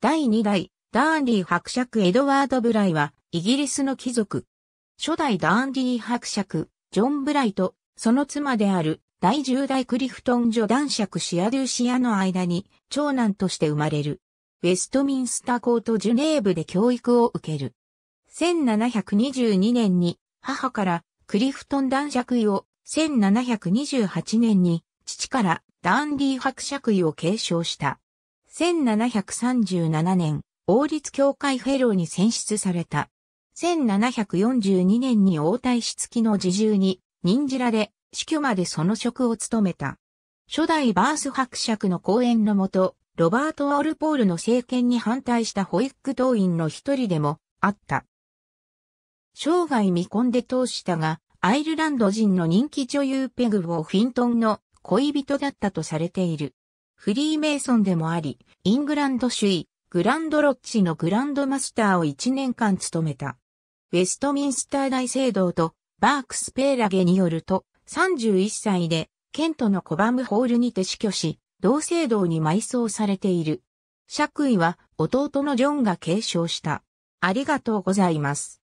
第2代、ダーンリー伯爵エドワード・ブライは、イギリスの貴族。初代ダーンリー伯爵、ジョン・ブライと、その妻である、第10代クリフトン女男爵シア・デューシアの間に、長男として生まれる。ウェストミンスター校とジュネーブで教育を受ける。1722年に、母から、クリフトン男爵位を、1728年に、父から、ダーンリー伯爵位を継承した。1737年、王立協会フェローに選出された。1742年に王太子付きの侍従に任じられ、死去までその職を務めた。初代バース伯爵の講演のもと、ロバート・オルポールの政権に反対したホイック党員の一人でもあった。生涯未婚で通したが、アイルランド人の人気女優ペグ・ウォー・フィントンの恋人だったとされている。フリーメイソンでもあり、イングランド主位、グランドロッチのグランドマスターを1年間務めた。ウェストミンスター大聖堂とバークスペーラゲによると、31歳で、ケントのコバムホールにて死去し、同聖堂に埋葬されている。爵位は弟のジョンが継承した。ありがとうございます。